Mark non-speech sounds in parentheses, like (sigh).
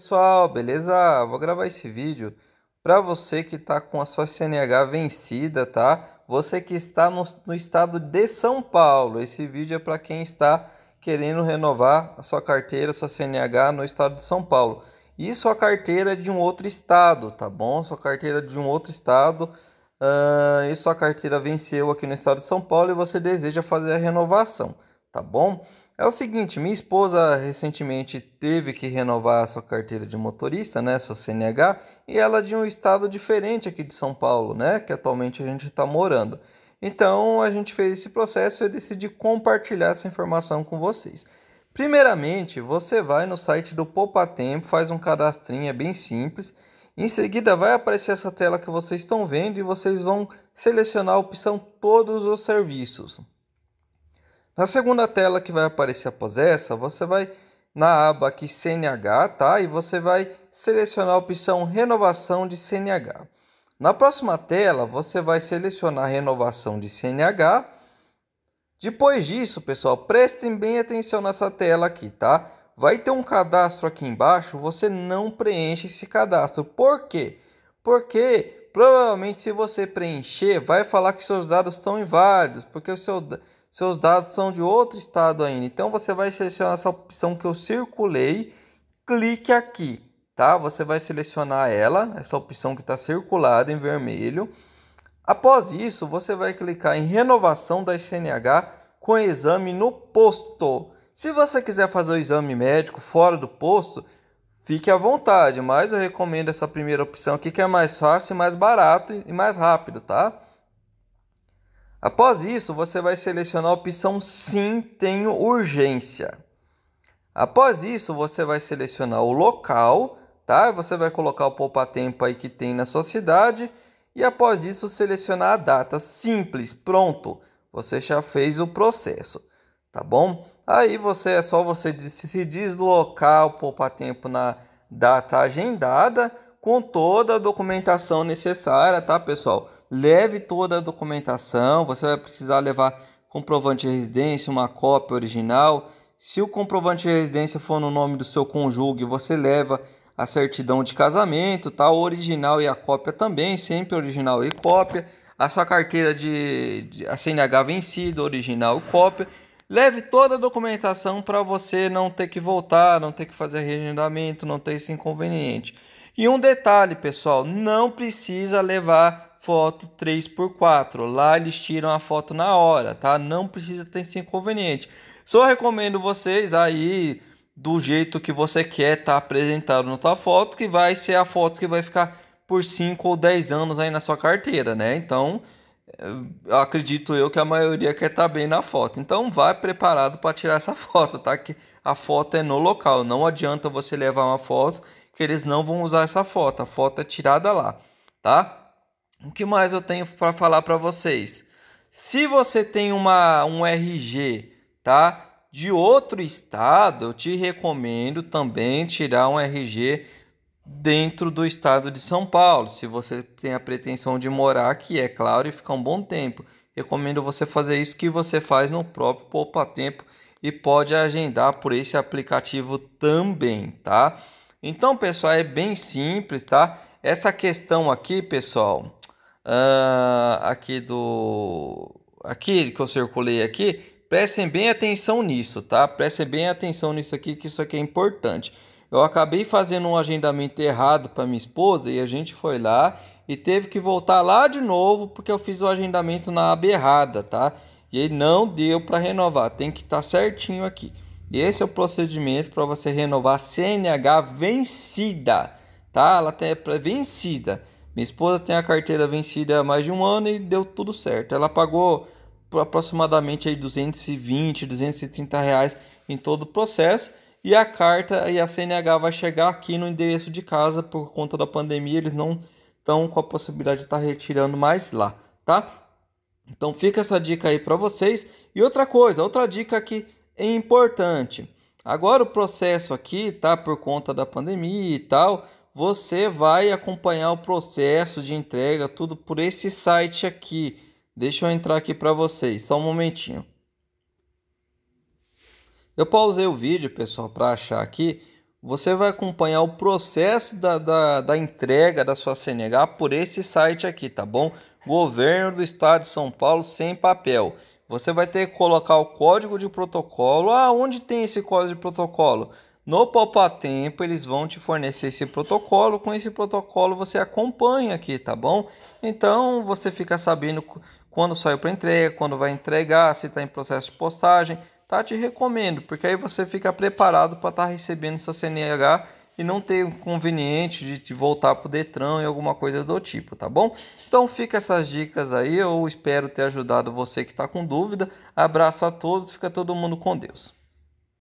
Pessoal, beleza? Vou gravar esse vídeo para você que está com a sua CNH vencida, tá? Você que está no, no estado de São Paulo. Esse vídeo é para quem está querendo renovar a sua carteira, sua CNH no estado de São Paulo. E sua carteira de um outro estado, tá bom? Sua carteira de um outro estado. Uh, e sua carteira venceu aqui no estado de São Paulo e você deseja fazer a renovação tá bom? É o seguinte, minha esposa recentemente teve que renovar a sua carteira de motorista, né, sua CNH, e ela é de um estado diferente aqui de São Paulo, né, que atualmente a gente está morando. Então a gente fez esse processo e eu decidi compartilhar essa informação com vocês. Primeiramente, você vai no site do Poupa Tempo, faz um cadastrinho, é bem simples. Em seguida, vai aparecer essa tela que vocês estão vendo e vocês vão selecionar a opção Todos os Serviços. Na segunda tela que vai aparecer após essa, você vai na aba aqui CNH, tá? E você vai selecionar a opção renovação de CNH. Na próxima tela, você vai selecionar renovação de CNH. Depois disso, pessoal, prestem bem atenção nessa tela aqui, tá? Vai ter um cadastro aqui embaixo, você não preenche esse cadastro. Por quê? Porque provavelmente se você preencher, vai falar que seus dados estão inválidos, porque o seu seus dados são de outro estado ainda. Então você vai selecionar essa opção que eu circulei, clique aqui, tá? Você vai selecionar ela, essa opção que está circulada em vermelho. Após isso, você vai clicar em renovação da CNH com exame no posto. Se você quiser fazer o exame médico fora do posto, fique à vontade, mas eu recomendo essa primeira opção aqui que é mais fácil, mais barato e mais rápido, tá? Após isso, você vai selecionar a opção Sim, tenho urgência. Após isso, você vai selecionar o local, tá? Você vai colocar o tempo aí que tem na sua cidade e após isso selecionar a data. Simples, pronto. Você já fez o processo, tá bom? Aí você é só você se deslocar o tempo na data agendada com toda a documentação necessária, tá, pessoal? leve toda a documentação, você vai precisar levar comprovante de residência, uma cópia original. Se o comprovante de residência for no nome do seu cônjuge, você leva a certidão de casamento, tá? O original e a cópia também, sempre original e cópia. A sua carteira de, de a CNH vencida, original e cópia. Leve toda a documentação para você não ter que voltar, não ter que fazer reagendamento, não ter esse inconveniente. E um detalhe, pessoal, não precisa levar foto 3x4. Lá eles tiram a foto na hora, tá? Não precisa ter esse inconveniente. Só recomendo vocês aí do jeito que você quer estar tá apresentado na sua foto, que vai ser a foto que vai ficar por 5 ou 10 anos aí na sua carteira, né? Então, eh, acredito eu que a maioria quer estar tá bem na foto. Então, vai preparado para tirar essa (laughs) foto, tá? Que a foto é no local, não adianta você levar uma foto que eles não vão usar essa foto. A foto é tirada lá, tá? O que mais eu tenho para falar para vocês? Se você tem uma, um RG, tá? De outro estado, eu te recomendo também tirar um RG dentro do estado de São Paulo. Se você tem a pretensão de morar aqui, é claro, e ficar um bom tempo. Recomendo você fazer isso que você faz no próprio Poupa Tempo e pode agendar por esse aplicativo também, tá? Então, pessoal, é bem simples, tá? Essa questão aqui, pessoal, uh, aqui do... Aqui que eu circulei aqui, prestem bem atenção nisso, tá? Prestem bem atenção nisso aqui, que isso aqui é importante. Eu acabei fazendo um agendamento errado para minha esposa e a gente foi lá e teve que voltar lá de novo porque eu fiz o agendamento na aba errada, tá? E não deu para renovar, tem que estar tá certinho aqui. E esse é o procedimento para você renovar CNH vencida, tá? Ela tem é, é vencida. Minha esposa tem a carteira vencida há mais de um ano e deu tudo certo. Ela pagou aproximadamente aí 220, 230 reais em todo o processo. E a carta e a CNH vai chegar aqui no endereço de casa por conta da pandemia. Eles não estão com a possibilidade de estar tá retirando mais lá, tá? Então fica essa dica aí para vocês. E outra coisa, outra dica que é importante. Agora o processo aqui, tá? Por conta da pandemia e tal, você vai acompanhar o processo de entrega, tudo por esse site aqui. Deixa eu entrar aqui para vocês, só um momentinho. Eu pausei o vídeo, pessoal, para achar aqui. Você vai acompanhar o processo da, da, da entrega da sua CNH por esse site aqui, tá bom? Governo do Estado de São Paulo sem papel. Você vai ter que colocar o código de protocolo. Ah, onde tem esse código de protocolo? No Tempo, eles vão te fornecer esse protocolo, com esse protocolo você acompanha aqui, tá bom? Então você fica sabendo quando saiu para entrega, quando vai entregar, se está em processo de postagem, tá? Te recomendo, porque aí você fica preparado para estar tá recebendo sua CNH e não ter o conveniente de te voltar para o Detran e alguma coisa do tipo, tá bom? Então fica essas dicas aí, eu espero ter ajudado você que está com dúvida. Abraço a todos, fica todo mundo com Deus.